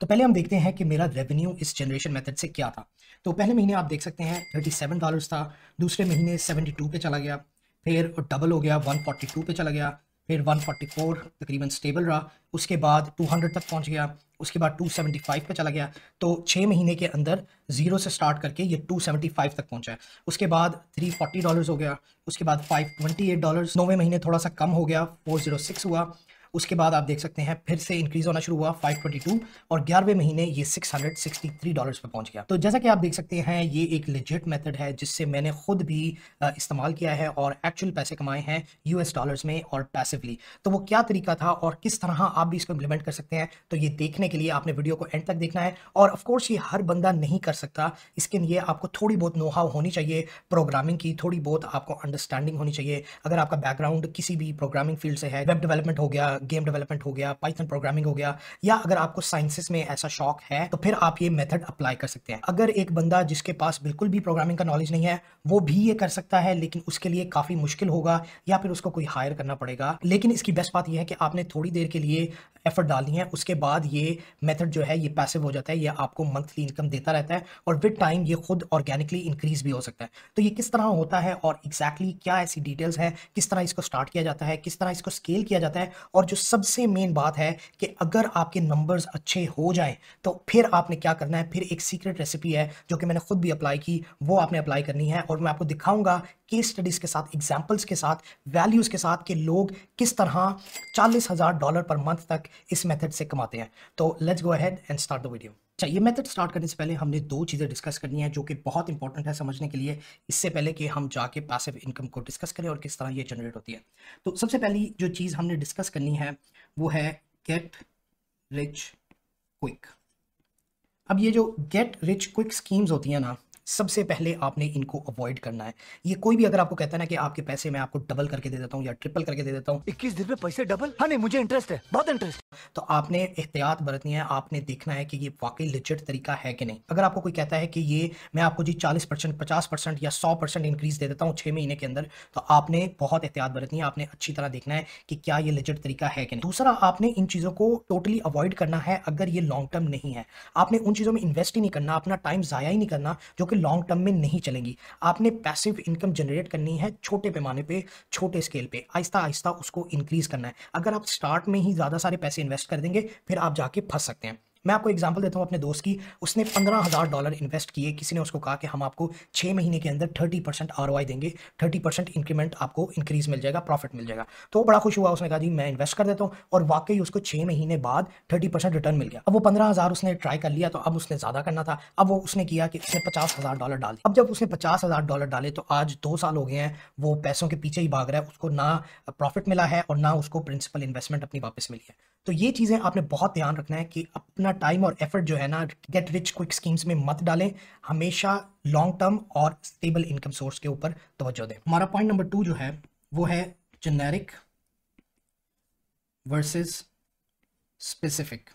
तो पहले हम देखते हैं कि मेरा रेवेन्यू इस जनरेशन मेथड से क्या था तो पहले महीने आप देख सकते हैं थर्टी सेवन डॉलर्स था दूसरे महीने सेवेंटी टू पे चला गया फिर डबल हो गया वन फोर्टी टू पे चला गया फिर वन फोर्टी फोर तकरीबन स्टेबल रहा उसके बाद टू हंड्रेड तक पहुंच गया उसके बाद टू सेवेंटी फाइव पे चला गया तो छः महीने के अंदर जीरो से स्टार्ट करके ये टू सेवेंटी फाइव तक पहुंचा है उसके बाद थ्री फोर्टी डॉलर्स हो गया उसके बाद फाइव ट्वेंटी एट डॉलर्स नौवें महीने थोड़ा सा कम हो गया फोर जीरो सिक्स हुआ उसके बाद आप देख सकते हैं फिर से इंक्रीज होना शुरू हुआ 522 और ग्यारहवें महीने ये 663 डॉलर्स पर पहुंच गया तो जैसा कि आप देख सकते हैं ये एक लिजिट मेथड है जिससे मैंने खुद भी इस्तेमाल किया है और एक्चुअल पैसे कमाए हैं यूएस डॉलर्स में और पैसिवली तो वो क्या तरीका था और किस तरह आप भी इसको इम्प्लीमेंट कर सकते हैं तो ये देखने के लिए आपने वीडियो को एंड तक देखना है और ऑफकोर्स ये हर बंदा नहीं कर सकता इसके लिए आपको थोड़ी बहुत नोहाव होनी चाहिए प्रोग्रामिंग की थोड़ी बहुत आपको अंडरस्टैंडिंग होनी चाहिए अगर आपका बैकग्राउंड किसी भी प्रोग्रामिंग फील्ड से है वेब डेवलपमेंट हो गया गेम डेवलपमेंट हो गया पाइथन प्रोग्रामिंग हो गया या अगर आपको साइंसेस में ऐसा शौक है तो फिर आप ये मेथड अप्लाई कर सकते हैं अगर एक बंदा जिसके पास बिल्कुल भी प्रोग्रामिंग का नॉलेज नहीं है वो भी ये कर सकता है लेकिन उसके लिए काफ़ी मुश्किल होगा या फिर उसको कोई हायर करना पड़ेगा लेकिन इसकी बेस्ट बात यह है कि आपने थोड़ी देर के लिए एफर्ट डालनी है उसके बाद ये मेथड जो है ये पैसिव हो जाता है ये आपको मंथली इनकम देता रहता है और विद टाइम ये खुद ऑर्गेनिकली इंक्रीज भी हो सकता है तो ये किस तरह होता है और एग्जैक्टली exactly क्या ऐसी डिटेल्स हैं किस तरह इसको स्टार्ट किया जाता है किस तरह इसको स्केल किया जाता है और जो जो सबसे मेन बात है कि अगर आपके नंबर्स अच्छे हो जाए तो फिर आपने क्या करना है फिर एक सीक्रेट रेसिपी है जो कि मैंने खुद भी अप्लाई की वो आपने अप्लाई करनी है और मैं आपको दिखाऊंगा केस स्टडीज़ के साथ एग्जाम्पल्स के साथ वैल्यूज़ के साथ कि लोग किस तरह चालीस हज़ार डॉलर पर मंथ तक इस मेथड से कमाते हैं तो let's go ahead and start the video अच्छा ये मेथड स्टार्ट करने से पहले हमने दो चीज़ें डिस्कस करनी है जो कि बहुत इंपॉर्टेंट है समझने के लिए इससे पहले कि हम जाके पैसिव इनकम को डिस्कस करें और किस तरह ये जनरेट होती है तो सबसे पहली जो चीज़ हमने डिस्कस करनी है वो है गेट रिच क्विक अब ये जो गेट रिच क्विक स्कीम्स होती हैं ना सबसे पहले आपने इनको अवॉइड करना है ये कोई भी अगर आपको कहता है ना कि आपके पैसे मैं आपको डबल करके दे देता हूँ या ट्रिपल करके दे देता हूँ इक्कीस दिन में पैसे डबल हाँ नहीं मुझे इंटरेस्ट है बहुत इंटरेस्ट तो आपने एहतियात बरतनी है आपने देखना है कि ये वाकई लिजिट तरीका है कि नहीं अगर आपको कोई कहता है कि ये मैं आपको जी चालीस परसेंट पचास परसेंट या सौ परसेंट इंक्रीज दे देता हूँ छह महीने के अंदर तो आपने बहुत एहतियात बरतनी है आपने अच्छी तरह देखना है कि क्या ये लिजिट तरीका है कि नहीं दूसरा आपने इन चीज़ों को टोटली अवॉइड करना है अगर ये लॉन्ग टर्म नहीं है आपने उन चीज़ों में इन्वेस्ट ही नहीं करना अपना टाइम ज़ाया ही नहीं करना जो कि कि लॉन्ग टर्म में नहीं चलेंगी आपने पैसिव इनकम जनरेट करनी है छोटे पैमाने पे छोटे स्केल पे आहिस्ता आहिस्ता उसको इंक्रीज़ करना है अगर आप स्टार्ट में ही ज़्यादा सारे पैसे इन्वेस्ट कर देंगे फिर आप जाके फंस सकते हैं मैं आपको एग्जाम्पल देता हूँ अपने दोस्त की उसने पंद्रह हज़ार डॉलर इन्वेस्ट किए किसी ने उसको कहा कि हम आपको छः महीने के अंदर थर्टी परसेंट आर देंगे थर्टी परसेंट इंक्रीमेंट आपको इंक्रीज़ मिल जाएगा प्रॉफिट मिल जाएगा तो बड़ा खुश हुआ उसने कहा जी मैं इन्वेस्ट कर देता हूँ और वाकई उसको छः महीने बाद थर्टी परसेंट रिटर्न मिल गया अब वो पंद्रह हज़ार उसने ट्राई कर लिया तो अब उसने ज़्यादा करना था अब वो उसने किया कि उसने पचास हज़ार डॉलर डाल अब जब उसने पचास हज़ार डॉलर डाले तो आज दो साल हो गए हैं वो पैसों के पीछे ही भाग रहा है उसको ना प्रॉफिट मिला है और ना उसको प्रिंसिपल इन्वेस्टमेंट अपनी वापस मिली है तो ये चीज़ें आपने बहुत ध्यान रखना है कि अपना टाइम और एफर्ट जो है ना गेट रिच क्विक स्कीम्स में मत डालें हमेशा लॉन्ग टर्म और स्टेबल इनकम सोर्स के ऊपर तोज्जो दें हमारा पॉइंट नंबर टू जो है वो है जेनेरिक वर्सेस स्पेसिफिक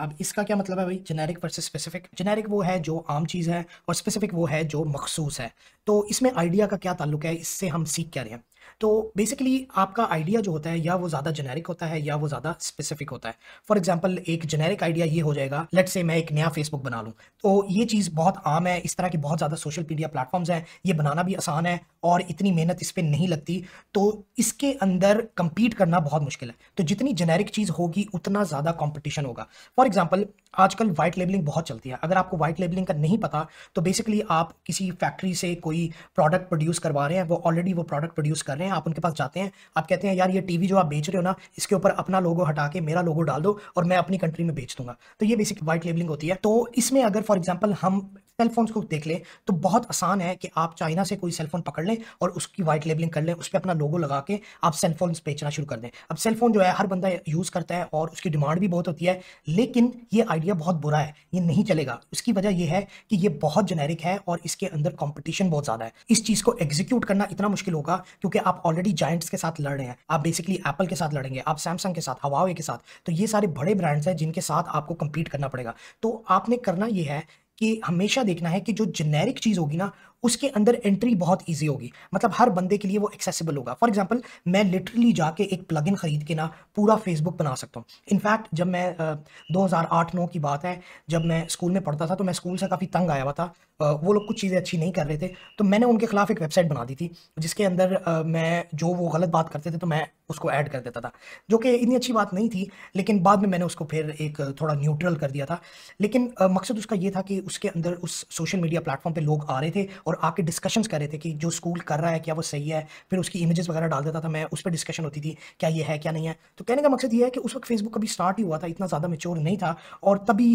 अब इसका क्या मतलब है भाई जेनेरिक वर्सेस स्पेसिफिक जेनेरिक वो है जो आम चीज़ है और स्पेसिफिक वो है जो मखसूस है तो इसमें आइडिया का क्या ताल्लुक है इससे हम सीख क्या रहे हैं तो बेसिकली आपका आइडिया जो होता है या वो ज़्यादा जेनेरिक होता है या वो ज़्यादा स्पेसिफिक होता है फॉर एग्जाम्पल एक जेनेरिक आइडिया ये हो जाएगा लेट से मैं एक नया फेसबुक बना लूँ तो ये चीज़ बहुत आम है इस तरह की बहुत ज़्यादा सोशल मीडिया प्लेटफॉर्म्स हैं ये बनाना भी आसान है और इतनी मेहनत इस पर नहीं लगती तो इसके अंदर कंपीट करना बहुत मुश्किल है तो जितनी जेनेरिक चीज़ होगी उतना ज़्यादा कॉम्पिटिशन होगा फॉर एग्जाम्पल आजकल वाइट लेबलिंग बहुत चलती है अगर आपको वाइट लेबलिंग का नहीं पता तो बेसिकली आप किसी फैक्ट्री से कोई प्रोडक्ट प्रोड्यूस करवा रहे हैं वो ऑलरेडी वो प्रोडक्ट प्रोड्यूस कर रहे हैं आप उनके पास जाते हैं आप कहते हैं यार ये टी जो आप बेच रहे हो ना इसके ऊपर अपना लोगो हटा के मेरा लोगो डाल दो और मैं अपनी कंट्री में बेच दूंगा तो ये बेसिक वाइट लेबलिंग होती है तो इसमें अगर फॉर एग्जाम्पल हम सेलफोन्स को देख लें तो बहुत आसान है कि आप चाइना से कोई सेलफोन पकड़ लें और उसकी वाइट लेबलिंग कर लें उस पर अपना लोगो लगा के आप सेलफोन बेचना शुरू कर दें अब सेलफोन जो है हर बंदा यूज़ करता है और उसकी डिमांड भी बहुत होती है लेकिन ये आइडिया बहुत बुरा है ये नहीं चलेगा उसकी वजह यह है कि ये बहुत जेनेरिक है और इसके अंदर कॉम्पिटिशन बहुत ज़्यादा है इस चीज़ को एग्जीक्यूट करना इतना मुश्किल होगा क्योंकि आप ऑलरेडी जॉइंट्स के साथ लड़ रहे हैं आप बेसिकली एप्पल के साथ लड़ेंगे आप सैमसंग के साथ हवावे के साथ तो ये सारे बड़े ब्रांड्स हैं जिनके साथ आपको कम्पीट करना पड़ेगा तो आपने करना यह है कि हमेशा देखना है कि जो जेनेरिक चीज़ होगी ना उसके अंदर एंट्री बहुत ईजी होगी मतलब हर बंदे के लिए वो एक्सेसिबल होगा फॉर एग्जाम्पल मैं लिटरली जाके एक इन ख़रीद के ना पूरा फेसबुक बना सकता हूँ इनफैक्ट जब मैं दो हज़ार आठ नौ की बात है जब मैं स्कूल में पढ़ता था तो मैं स्कूल से काफ़ी तंग आया हुआ था वो लोग कुछ चीज़ें अच्छी नहीं कर रहे थे तो मैंने उनके खिलाफ एक वेबसाइट बना दी थी जिसके अंदर मैं जो वो गलत बात करते थे तो मैं उसको ऐड कर देता था जो कि इतनी अच्छी बात नहीं थी लेकिन बाद में मैंने उसको फिर एक थोड़ा न्यूट्रल कर दिया था लेकिन मकसद उसका ये था कि उसके अंदर उस सोशल मीडिया प्लेटफॉर्म पर लोग आ रहे थे और आके डिस्कशंस कर रहे थे कि जो स्कूल कर रहा है क्या वो सही है फिर उसकी इमेजेस वगैरह डाल देता था मैं उस पर डिस्कशन होती थी क्या ये है क्या नहीं है तो कहने का मकसद ये है कि उस वक्त फेसबुक कभी स्टार्ट ही हुआ था इतना ज़्यादा मेच्योर नहीं था और तभी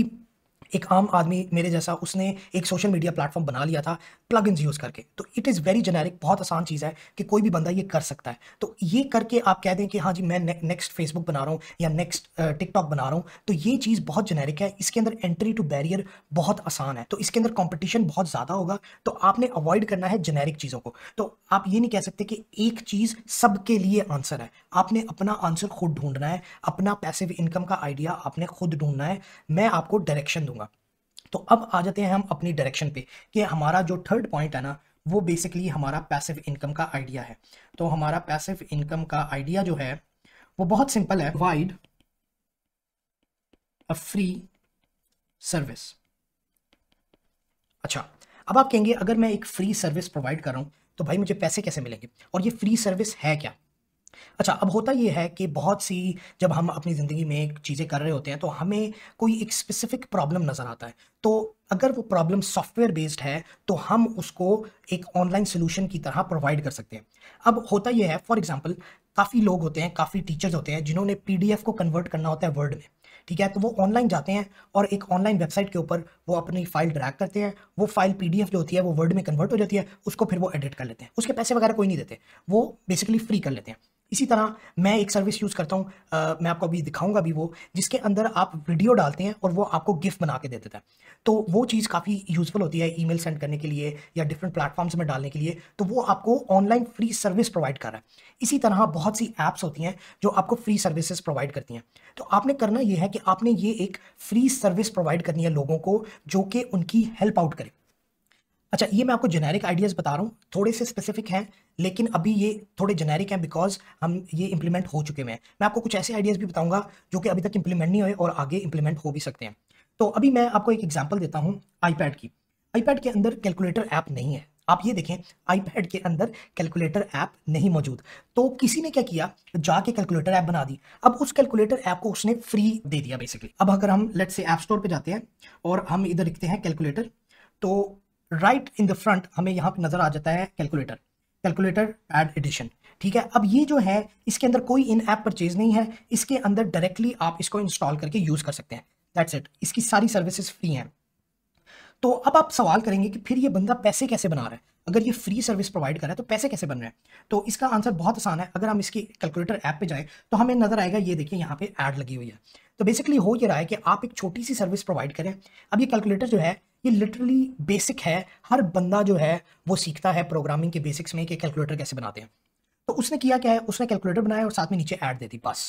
एक आम आदमी मेरे जैसा उसने एक सोशल मीडिया प्लेटफॉर्म बना लिया था प्लग यूज़ करके तो इट इज़ वेरी जेनेरिक बहुत आसान चीज़ है कि कोई भी बंदा ये कर सकता है तो ये करके आप कह दें कि हाँ जी मैं नेक्स्ट फेसबुक बना रहा हूँ या नेक्स्ट टिकटॉक बना रहा हूँ तो ये चीज़ बहुत जेनेरिक है इसके अंदर एंट्री टू बैरियर बहुत आसान है तो इसके अंदर कॉम्पिटिशन बहुत ज़्यादा होगा तो आपने अवॉइड करना है जेनेरिक चीज़ों को तो आप ये नहीं कह सकते कि एक चीज़ सबके लिए आंसर है आपने अपना आंसर खुद ढूंढना है अपना पैसिव इनकम का आइडिया आपने खुद ढूंढना है मैं आपको डायरेक्शन दूंगा तो अब आ जाते हैं हम अपनी डायरेक्शन पे कि हमारा जो थर्ड पॉइंट है ना वो बेसिकली हमारा पैसिव इनकम का आइडिया है तो हमारा पैसिव इनकम का आइडिया जो है वो बहुत सिंपल है वाइड अ फ्री सर्विस अच्छा अब आप कहेंगे अगर मैं एक फ्री सर्विस प्रोवाइड कर रहा हूं तो भाई मुझे पैसे कैसे मिलेंगे और ये फ्री सर्विस है क्या अच्छा अब होता ये है कि बहुत सी जब हम अपनी ज़िंदगी में चीज़ें कर रहे होते हैं तो हमें कोई एक स्पेसिफिक प्रॉब्लम नज़र आता है तो अगर वो प्रॉब्लम सॉफ्टवेयर बेस्ड है तो हम उसको एक ऑनलाइन सोल्यूशन की तरह प्रोवाइड कर सकते हैं अब होता ये है फॉर एग्जाम्पल काफ़ी लोग होते हैं काफ़ी टीचर्स होते हैं जिन्होंने पी को कन्वर्ट करना होता है वर्ड में ठीक है तो वो ऑनलाइन जाते हैं और एक ऑनलाइन वेबसाइट के ऊपर वो अपनी फाइल ड्रैग करते हैं वो फाइल पीडीएफ जो होती है वो वर्ड में कन्वर्ट हो जाती है उसको फिर वो एडिट कर लेते हैं उसके पैसे वगैरह कोई नहीं देते वो बेसिकली फ्री कर लेते हैं इसी तरह मैं एक सर्विस यूज़ करता हूँ मैं आपको अभी दिखाऊंगा भी वो जिसके अंदर आप वीडियो डालते हैं और वो आपको गिफ्ट बना के दे देता है तो वो चीज़ काफ़ी यूज़फुल होती है ईमेल सेंड करने के लिए या डिफरेंट प्लेटफॉर्म्स में डालने के लिए तो वो आपको ऑनलाइन फ्री सर्विस प्रोवाइड कर रहा है इसी तरह बहुत सी ऐप्स होती हैं जो आपको फ्री सर्विसेज प्रोवाइड करती हैं तो आपने करना ये है कि आपने ये एक फ्री सर्विस प्रोवाइड करनी है लोगों को जो कि उनकी हेल्प आउट करे अच्छा ये मैं आपको जेनेरिक आइडियाज़ बता रहा हूँ थोड़े से स्पेसिफिक हैं लेकिन अभी ये थोड़े जेनेरिक हैं बिकॉज हम ये इंप्लीमेंट हो चुके हुए हैं मैं आपको कुछ ऐसे आइडियाज़ भी बताऊंगा जो कि अभी तक इंप्लीमेंट नहीं हुए और आगे इंप्लीमेंट हो भी सकते हैं तो अभी मैं आपको एक एग्जाम्पल देता हूँ आईपैड की आईपैड के अंदर कैलकुलेटर ऐप नहीं है आप ये देखें आईपैड के अंदर कैलकुलेटर ऐप नहीं मौजूद तो किसी ने क्या किया जाके कैलकुलेटर ऐप बना दी अब उस कैलकुलेटर ऐप को उसने फ्री दे दिया बेसिकली अब अगर हम लेट से ऐप स्टोर पर जाते हैं और हम इधर लिखते हैं कैलकुलेटर तो राइट इन द फ्रंट हमें यहाँ पे नज़र आ जाता है कैलकुलेटर कैलकुलेटर एड एडिशन ठीक है अब ये जो है इसके अंदर कोई इन ऐप परचेज नहीं है इसके अंदर डायरेक्टली आप इसको इंस्टॉल करके यूज़ कर सकते हैं दैट्स इट इसकी सारी सर्विसेज फ्री हैं तो अब आप सवाल करेंगे कि फिर ये बंदा पैसे कैसे बना रहा है अगर ये फ्री सर्विस प्रोवाइड कर रहा है तो पैसे कैसे बन रहे हैं तो इसका आंसर बहुत आसान है अगर हम इसकी कैलकुलेटर ऐप पे जाएं तो हमें नज़र आएगा ये देखिए यहाँ पे ऐड लगी हुई है तो बेसिकली हो ये रहा है कि आप एक छोटी सी सर्विस प्रोवाइड करें अब ये कैलकुलेटर जो है ये लिटरली बेसिक है हर बंदा जो है वो सीखता है प्रोग्रामिंग के बेसिक्स में कि कैलकुलेटर कैसे बनाते हैं तो उसने किया क्या है उसने कैलकुलेटर बनाया और साथ में नीचे ऐड दे दी बस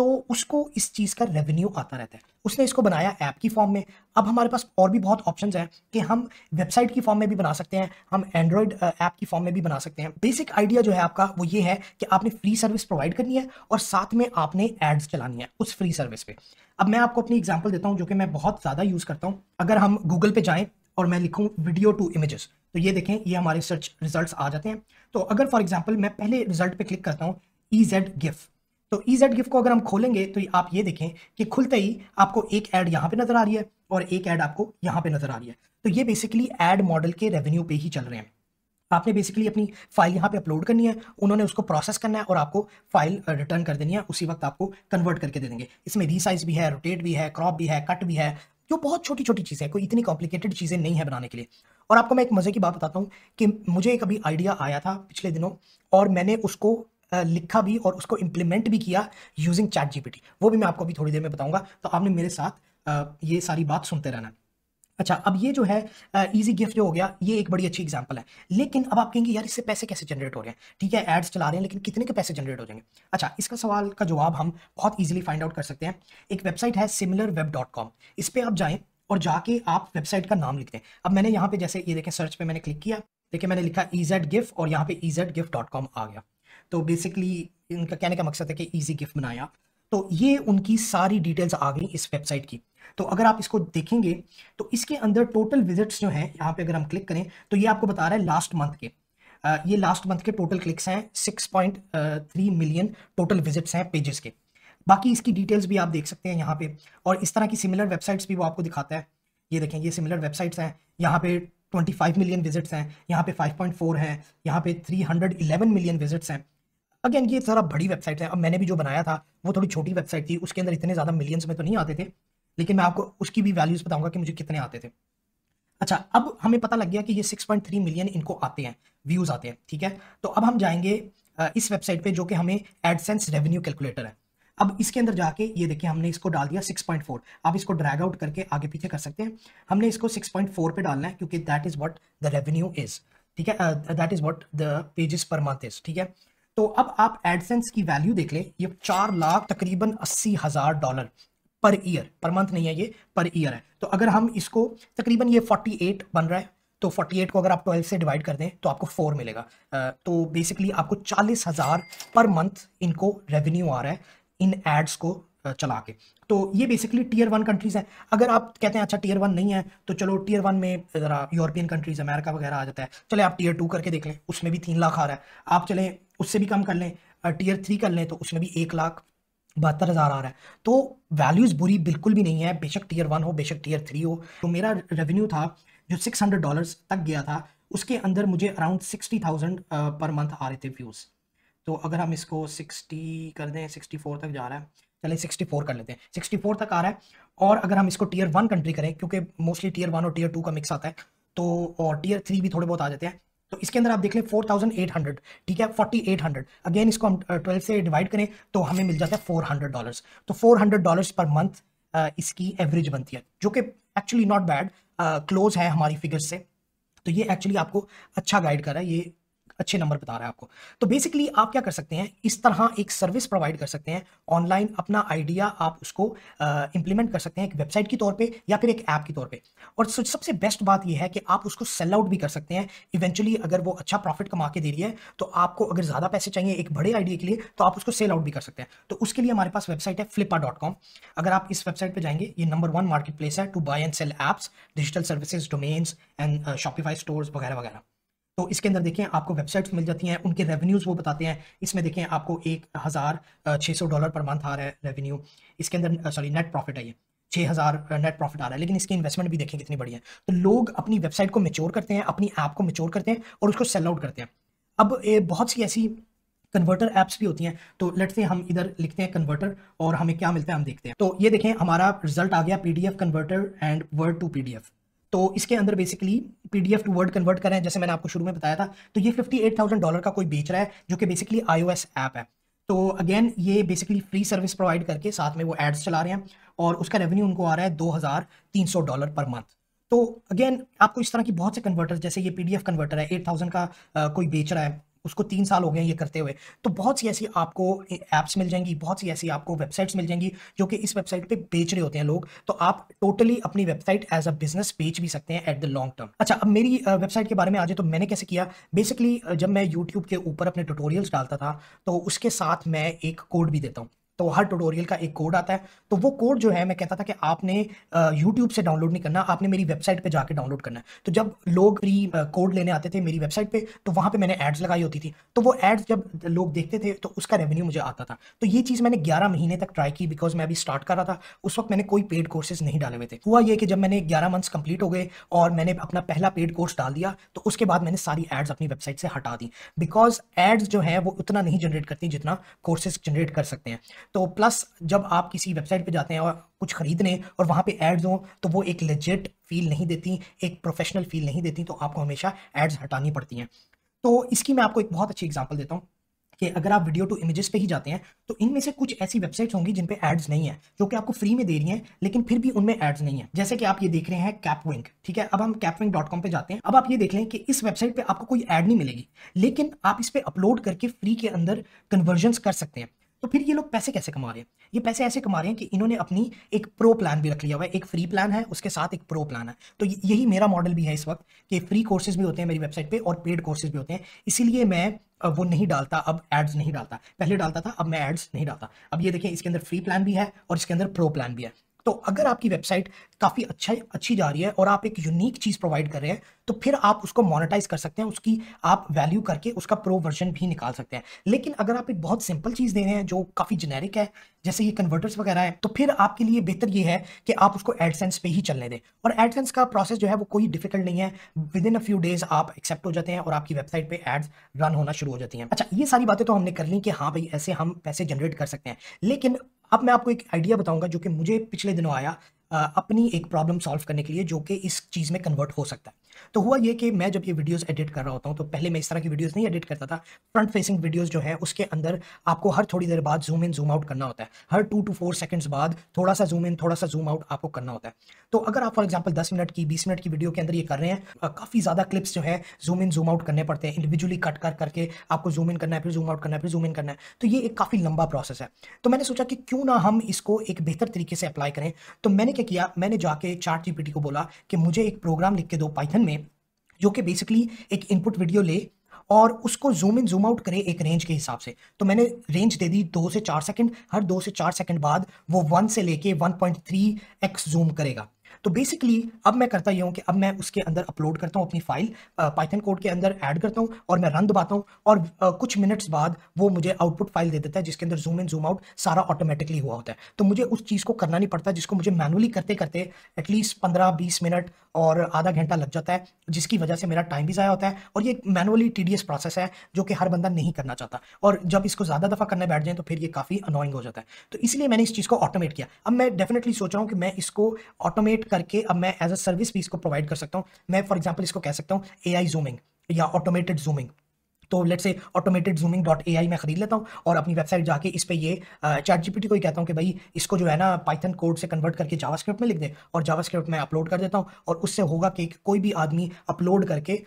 तो उसको इस चीज़ का रेवेन्यू आता रहता है उसने इसको बनाया ऐप की फॉर्म में अब हमारे पास और भी बहुत ऑप्शंस हैं कि हम वेबसाइट की फॉर्म में भी बना सकते हैं हम एंड्रॉयड ऐप की फॉर्म में भी बना सकते हैं बेसिक आइडिया जो है आपका वो ये है कि आपने फ्री सर्विस प्रोवाइड करनी है और साथ में आपने एड्स चलानी है उस फ्री सर्विस पे अब मैं आपको अपनी एग्जाम्पल देता हूँ जो कि मैं बहुत ज़्यादा यूज़ करता हूँ अगर हम गूगल पे जाएँ और मैं लिखूँ वीडियो टू इमेजेस तो ये देखें ये हमारे सर्च रिजल्ट आ जाते हैं तो अगर फॉर एग्जाम्पल मैं पहले रिजल्ट पर क्लिक करता हूँ ई जेड गिफ्ट तो ई e गिफ्ट को अगर हम खोलेंगे तो आप ये देखें कि खुलते ही आपको एक ऐड यहाँ पे नज़र आ रही है और एक ऐड आपको यहाँ पे नज़र आ रही है तो ये बेसिकली एड मॉडल के रेवेन्यू पे ही चल रहे हैं आपने बेसिकली अपनी फाइल यहाँ पे अपलोड करनी है उन्होंने उसको प्रोसेस करना है और आपको फाइल रिटर्न कर देनी है उसी वक्त आपको कन्वर्ट करके दे देंगे इसमें रीसाइज भी है रोटेट भी है क्रॉप भी है कट भी है जो बहुत छोटी छोटी चीज़ें हैं कोई इतनी कॉम्प्लिकेटेड चीज़ें नहीं है बनाने के लिए और आपको मैं एक मज़े की बात बताता हूँ कि मुझे एक अभी आइडिया आया था पिछले दिनों और मैंने उसको लिखा भी और उसको इम्प्लीमेंट भी किया यूजिंग चैट जीपीटी वो भी मैं आपको अभी थोड़ी देर में बताऊंगा तो आपने मेरे साथ ये सारी बात सुनते रहना अच्छा अब ये जो है इजी गिफ्ट जो हो गया ये एक बड़ी अच्छी एग्जांपल है लेकिन अब आप कहेंगे यार इससे पैसे कैसे जनरेट हो रहे हैं ठीक है एड्स चला रहे हैं लेकिन कितने के पैसे जनरेट हो जाएंगे अच्छा इसका सवाल का जवाब हम बहुत ईजिली फाइंड आउट कर सकते हैं एक वेबसाइट है सिमिलर वेब डॉट कॉम इस पर आप जाएँ और जाके आप वेबसाइट का नाम लिखते हैं अब मैंने यहाँ पे जैसे ये देखें सर्च पर मैंने क्लिक किया देखिए मैंने लिखा ई जेड गिफ्ट और यहाँ पे ई गिफ्ट डॉट कॉम आ गया तो बेसिकली इनका कहने का मकसद है कि ईजी गिफ्ट बनाया तो ये उनकी सारी डिटेल्स आ गई इस वेबसाइट की तो अगर आप इसको देखेंगे तो इसके अंदर टोटल विजिट्स जो हैं यहाँ पे अगर हम क्लिक करें तो ये आपको बता रहा है लास्ट मंथ के आ, ये लास्ट मंथ के टोटल क्लिक्स हैं 6.3 मिलियन टोटल विजिट्स हैं पेजेस के बाकी इसकी डिटेल्स भी आप देख सकते हैं यहाँ पे और इस तरह की सिमिलर वेबसाइट्स भी वो आपको दिखाता है ये देखें ये सिमिलर वेबसाइट्स हैं यहाँ पे 25 मिलियन विजिट्स हैं यहाँ पे 5.4 हैं यहाँ पे 311 मिलियन विजिट्स हैं अगेन ये सारा बड़ी वेबसाइट है अब मैंने भी जो बनाया था वो थोड़ी छोटी वेबसाइट थी उसके अंदर इतने ज़्यादा मिलियंस में तो नहीं आते थे लेकिन मैं आपको उसकी भी वैल्यूज़ बताऊंगा कि मुझे कितने आते थे अच्छा अब हमें पता लग गया कि ये 6.3 मिलियन इनको आते हैं व्यूज़ आते हैं ठीक है तो अब हम जाएंगे इस वेबसाइट पे जो कि हमें एडसेंस रेवेन्यू कैलकुलेटर है अब इसके अंदर जाके ये देखिए हमने इसको डाल दिया 6.4 आप इसको ड्रैग आउट करके आगे पीछे कर सकते हैं हमने इसको 6.4 पे डालना है क्योंकि that is what the revenue is ठीक है that is what the pages per month is ठीक है तो अब आप एडसेंस की वैल्यू देख ले ये चार लाख तकरीबन अस्सी हज़ार dollar per year per month नहीं है ये पर ईयर है तो अगर हम इसको तकरीबन ये 48 बन रहा है तो 48 को अगर आप 12 से डिवाइड कर दें तो आपको 4 मिलेगा तो बेसिकली आपको चालीस हज़ार पर मंथ इनको रेवेन्यू आ रहा है इन एड्स को चला के तो ये बेसिकली टीयर वन कंट्रीज़ हैं अगर आप कहते हैं अच्छा टीयर वन नहीं है तो चलो टीयर वन में ज़रा यूरोपियन कंट्रीज़ अमेरिका वगैरह आ जाता है चले आप टीयर टू करके देख लें उसमें भी तीन लाख आ रहा है आप चले उससे भी कम कर लें टीयर थ्री कर लें तो उसमें भी एक लाख बहत्तर हज़ार आ रहा है तो वैल्यूज़ बुरी बिल्कुल भी नहीं है बेशक टीयर वन हो बेशक टीयर थ्री हो तो मेरा रेवेन्यू था जो सिक्स हंड्रेड डॉलर तक गया था उसके अंदर मुझे around sixty thousand per month आ रहे थे व्यूज़ तो अगर हम इसको सिक्सटी कर दें सिक्सटी फोर तक जा रहा है चलें सिक्सटी फोर कर लेते हैं सिक्सटी फोर तक आ रहा है और अगर हम इसको टीयर वन कंट्री करें क्योंकि मोस्टली टीयर वन और टीयर टू का मिक्स आता है तो और टीयर थ्री भी थोड़े बहुत आ जाते हैं तो इसके अंदर आप देख लें हंड्रेड ठीक है फोर्टी एट हंड्रेड अगेन इसको हम ट्वेल्व से डिवाइड करें तो हमें मिल जाता है फोर हंड्रेड डॉलर्स तो four hundred dollars per month इसकी एवरेज बनती है जो कि एक्चुअली नॉट बैड क्लोज है हमारी फिगर से तो ये एक्चुअली आपको अच्छा गाइड कर रहा है ये अच्छे नंबर बता रहा है आपको तो बेसिकली आप क्या कर सकते हैं इस तरह एक सर्विस प्रोवाइड कर सकते हैं ऑनलाइन अपना आइडिया आप उसको इंप्लीमेंट कर सकते हैं एक वेबसाइट के तौर पर या फिर एक ऐप के तौर पर और सबसे बेस्ट बात यह है कि आप उसको सेल आउट भी कर सकते हैं इवेंचुअली अगर वो अच्छा प्रॉफिट कमा के दे रही है तो आपको अगर ज़्यादा पैसे चाहिए एक बड़े आइडिया के लिए तो आप उसको सेल आउट भी कर सकते हैं तो उसके लिए हमारे पास वेबसाइट है फ्लिपा अगर आप इस वेबसाइट पर जाएंगे ये नंबर वन मार्केट प्लेस है to buy and sell apps digital services domains and Shopify stores वगैरह वगैरह तो इसके अंदर देखें आपको वेबसाइट्स मिल जाती हैं उनके रेवेन्यूज़ वो बताते हैं इसमें देखें आपको एक हज़ार छः सौ डॉलर पर मंथ आ रहा है रेवेन्यू इसके अंदर सॉरी नेट प्रॉफिट है ये छः हज़ार नेट प्रॉफिट आ रहा है लेकिन इसकी इन्वेस्टमेंट भी देखें कितनी बड़ी है तो लोग अपनी वेबसाइट को मेच्योर करते हैं अपनी ऐप को मेच्योर करते हैं और उसको सेल आउट करते हैं अब बहुत सी ऐसी कन्वर्टर ऐप्स भी होती हैं तो लेट्स से हम इधर लिखते हैं कन्वर्टर और हमें क्या मिलता है हम देखते हैं तो ये देखें हमारा रिजल्ट आ गया PDF converter and word to PDF तो इसके अंदर basically P D F to word convert करें जैसे मैंने आपको शुरू में बताया था तो ये फिफ्टी एट थाउजेंड डॉलर का कोई बेच रहा है जो कि basically I O S app है तो अगेन ये बेसिकली फ्री सर्विस प्रोवाइड करके साथ में वो एड्स चला रहे हैं और उसका रेवेन्यू उनको आ रहा है दो हज़ार तीन सौ डॉलर पर मंथ तो अगेन आपको इस तरह की बहुत से कन्वर्टर जैसे ये पी डी एफ कन्वर्टर है एट थाउजेंड का आ, कोई बेच रहा है उसको तीन साल हो गए ये करते हुए तो बहुत सी ऐसी आपको ऐप्स मिल जाएंगी बहुत सी ऐसी आपको वेबसाइट्स मिल जाएंगी जो कि इस वेबसाइट पे बेच रहे होते हैं लोग तो आप टोटली अपनी वेबसाइट एज अ बिजनेस बेच भी सकते हैं एट द लॉन्ग टर्म अच्छा अब मेरी वेबसाइट के बारे में आ जाए तो मैंने कैसे किया बेसिकली जब मैं यूट्यूब के ऊपर अपने ट्यूटोरियल्स डालता था तो उसके साथ मैं एक कोड भी देता हूँ तो हर ट्यूटोरियल का एक कोड आता है तो वो कोड जो है मैं कहता था कि आपने यूट्यूब से डाउनलोड नहीं करना आपने मेरी वेबसाइट पे जाके डाउनलोड करना है तो जब लोग फ्री कोड लेने आते थे मेरी वेबसाइट पे तो वहां पे मैंने एड्स लगाई होती थी तो वो एड्स जब लोग देखते थे तो उसका रेवेन्यू मुझे आता था तो ये चीज़ मैंने ग्यारह महीने तक ट्राई की बिकॉज मैं अभी स्टार्ट कर रहा था उस वक्त मैंने कोई पेड कोर्सेज नहीं डाले हुए थे हुआ ये कि जब मैंने ग्यारह मंथ्स कंप्लीट हो गए और मैंने अपना पहला पेड कोर्स डाल दिया तो उसके बाद मैंने सारी एड्स अपनी वेबसाइट से हटा दी बिकॉज एड्स जो है वो उतना नहीं जनरेट करती जितना कोर्सेज जनरेट कर सकते हैं तो प्लस जब आप किसी वेबसाइट पे जाते हैं और कुछ खरीदने और वहाँ पे एड्स हों तो वो एक लेजिट फील नहीं देती एक प्रोफेशनल फील नहीं देती तो आपको हमेशा एड्स हटानी पड़ती हैं तो इसकी मैं आपको एक बहुत अच्छी एग्जाम्पल देता हूँ कि अगर आप वीडियो टू इमेजेस पे ही जाते हैं तो इनमें से कुछ ऐसी वेबसाइट्स होंगी जिन पे एड्स नहीं है जो कि आपको फ्री में दे रही हैं लेकिन फिर भी उनमें एड्स नहीं है जैसे कि आप ये देख रहे हैं कैपविंग ठीक है अब हम कैपविंग डॉट कॉम पर जाते हैं अब आप ये देख लें कि इस वेबसाइट पर आपको कोई एड नहीं मिलेगी लेकिन आप इस पर अपलोड करके फ्री के अंदर कन्वर्जन कर सकते हैं तो फिर ये लोग पैसे कैसे कमा रहे हैं ये पैसे ऐसे कमा रहे हैं कि इन्होंने अपनी एक प्रो प्लान भी रख लिया हुआ है एक फ्री प्लान है उसके साथ एक प्रो प्लान है तो यही मेरा मॉडल भी है इस वक्त कि फ्री कोर्सेज भी होते हैं मेरी वेबसाइट पे और पेड कोर्सेज भी होते हैं इसीलिए मैं वो नहीं डालता अब एड्स नहीं डालता पहले डालता था अब मैं एड्स नहीं डालता अब ये देखिए इसके अंदर फ्री प्लान भी है और इसके अंदर प्रो प्लान भी है तो अगर आपकी वेबसाइट काफ़ी अच्छा अच्छी जा रही है और आप एक यूनिक चीज़ प्रोवाइड कर रहे हैं तो फिर आप उसको मोनेटाइज कर सकते हैं उसकी आप वैल्यू करके उसका प्रो वर्जन भी निकाल सकते हैं लेकिन अगर आप एक बहुत सिंपल चीज़ दे रहे हैं जो काफ़ी जेनेरिक है जैसे ये कन्वर्टर्स वगैरह है तो फिर आपके लिए बेहतर ये है कि आप उसको एडसेंस पे ही चलने दें और एडसेंस का प्रोसेस जो है वो कोई डिफिकल्ट नहीं है within a few days आप एक्सेप्ट हो जाते हैं और आपकी वेबसाइट पर एड्स रन होना शुरू हो जाती हैं अच्छा ये सारी बातें तो हमने कर ली कि हाँ भाई ऐसे हम पैसे जनरेट कर सकते हैं लेकिन अब मैं आपको एक आइडिया बताऊंगा जो कि मुझे पिछले दिनों आया अपनी एक प्रॉब्लम सॉल्व करने के लिए जो कि इस चीज़ में कन्वर्ट हो सकता है तो हुआ ये कि मैं जब ये वीडियोस एडिट कर रहा होता हूँ तो पहले मैं इस तरह की वीडियोस नहीं एडिट करता था फ्रंट फेसिंग वीडियोस जो है उसके अंदर आपको हर थोड़ी देर बाद जूम इन जूम आउट करना होता है हर टू टू फोर सेकंड्स बाद थोड़ा सा जूम इन थोड़ा सा जूम आउट आपको करना होता है तो अगर आप फॉर एग्जाम्पल दस मिनट की बीस मिनट की वीडियो के अंदर ये कर रहे हैं काफ़ी ज़्यादा क्लिप्स जो है जूम इन जूम आउट करने पड़ते हैं इंडिविजुअली कट कर करके आपको जूम इन करना है फिर जूम आउट करना है फिर जूम इन करना है तो ये एक काफ़ी लंबा प्रोसेस है तो मैंने सोचा कि क्यों ना हम इसको एक बेहतर तरीके से अप्लाई करें तो मैंने क्या किया मैंने जाके चार्ट जीपीटी को बोला कि मुझे एक प्रोग्राम लिख के दो पाइथन में जो कि बेसिकली एक इनपुट वीडियो ले और उसको जूम इन जूम आउट करे एक रेंज के हिसाब से तो मैंने रेंज दे दी दो से चार सेकंड हर दो से चार सेकंड बाद वो वन से लेके 1.3 एक्स जूम करेगा तो बेसिकली अब मैं करता ये हूँ कि अब मैं उसके अंदर अपलोड करता हूँ अपनी फाइल पाइथन कोड के अंदर ऐड करता हूँ और मैं रन दबाता हूँ और आ, कुछ मिनट्स बाद वो मुझे आउटपुट फाइल दे देता है जिसके अंदर जूम इन जूम आउट सारा ऑटोमेटिकली हुआ होता है तो मुझे उस चीज़ को करना नहीं पड़ता जिसको मुझे मैनुअली करते करते एटलीस्ट पंद्रह बीस मिनट और आधा घंटा लग जाता है जिसकी वजह से मेरा टाइम भी ज़ाया होता है और ये मैनुअली टीडियस प्रोसेस है जो कि हर बंदा नहीं करना चाहता और जब इसको ज़्यादा दफ़ा करने बैठ जाए तो फिर ये काफ़ी अनोइंग हो जाता है तो इसलिए मैंने इस चीज़ को ऑटोमेट किया अब मैं डेफिनेटली सोच रहा हूँ कि मैं इसको ऑटोमेट क्रिएट करके अब मैं एज अ सर्विस भी इसको प्रोवाइड कर सकता हूँ मैं फॉर एग्जाम्पल इसको कह सकता हूँ ए आई जूमिंग या ऑटोमेटेड जूमिंग तो let's say automated zooming dot A I मैं खरीद लेता हूँ और अपनी वेबसाइट जाके इस पर ये चैट जी पी टी को ही कहता हूँ कि भाई इसको जो है ना पाइथन कोड से कन्वर्ट करके जावा में लिख दे और जावा में अपलोड कर देता हूँ और उससे होगा कि कोई भी आदमी अपलोड करके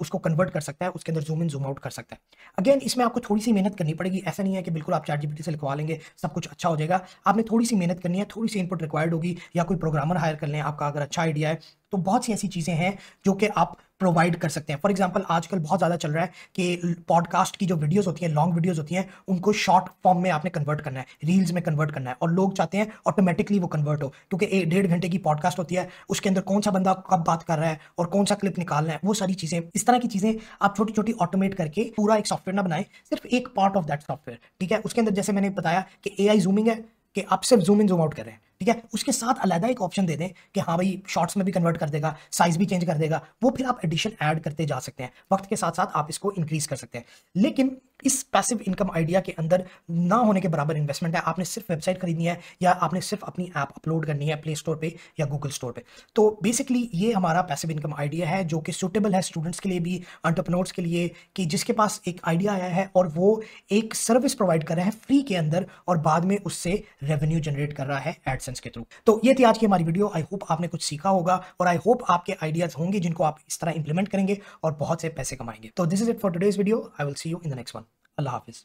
उसको कन्वर्ट कर सकता है उसके अंदर जूम इन जूम आउट कर सकता है अगेन इसमें आपको थोड़ी सी मेहनत करनी पड़ेगी ऐसा नहीं है कि बिल्कुल आप चार जीपीटी से लिखवा लेंगे सब कुछ अच्छा हो जाएगा आपने थोड़ी सी मेहनत करनी है थोड़ी सी इनपुट रिक्वायर्ड होगी या कोई प्रोग्रामर हायर कर लें आपका अगर अच्छा आइडिया है तो बहुत सी ऐसी चीज़ें हैं जो कि आप प्रोवाइड कर सकते हैं फॉर एग्जाम्पल आजकल बहुत ज़्यादा चल रहा है कि पॉडकास्ट की जो वीडियोज़ होती हैं लॉन्ग वीडियोज़ होती हैं उनको शॉर्ट फॉर्म में आपने कन्वर्ट करना है रील्स में कन्वर्ट करना है और लोग चाहते हैं ऑटोमेटिकली वो कन्वर्ट हो क्योंकि डेढ़ घंटे की पॉडकास्ट होती है उसके अंदर कौन सा बंदा कब बात कर रहा है और कौन सा क्लिप निकालना है वो सारी चीज़ें इस तरह की चीज़ें आप छोटी छोटी ऑटोमेट करके पूरा एक सॉफ्टवेयर ना बनाएं सिर्फ एक पार्ट ऑफ दैट सॉफ्टवेयर ठीक है उसके अंदर जैसे मैंने बताया कि ए जूमिंग है कि आप सिर्फ जूम इन जूम आउट कर रहे हैं ठीक है उसके साथ अलहदा एक ऑप्शन दे दें कि हाँ भाई शॉर्ट्स में भी कन्वर्ट कर देगा साइज भी चेंज कर देगा वो फिर आप एडिशन ऐड करते जा सकते हैं वक्त के साथ साथ आप इसको इंक्रीज कर सकते हैं लेकिन इस पैसिव इनकम आइडिया के अंदर ना होने के बराबर इन्वेस्टमेंट है आपने सिर्फ वेबसाइट खरीदनी है या आपने सिर्फ अपनी ऐप अपलोड करनी है प्ले स्टोर पर या गूगल स्टोर पर तो बेसिकली ये हमारा पैसिव इनकम आइडिया है जो कि सूटेबल है स्टूडेंट्स के लिए भी अंटरप्रनोर्स के लिए कि जिसके पास एक आइडिया आया है और वो एक सर्विस प्रोवाइड कर रहा है फ्री के अंदर और बाद में उससे रेवेन्यू जनरेट कर रहा है एड्स एडसेंस के थ्रू तो ये थी आज की हमारी वीडियो आई होप आपने कुछ सीखा होगा और आई होप आपके आइडियाज होंगे जिनको आप इस तरह इंप्लीमेंट करेंगे और बहुत से पैसे कमाएंगे तो this is it for today's video I will see you in the next one अल्लाह हाफिज़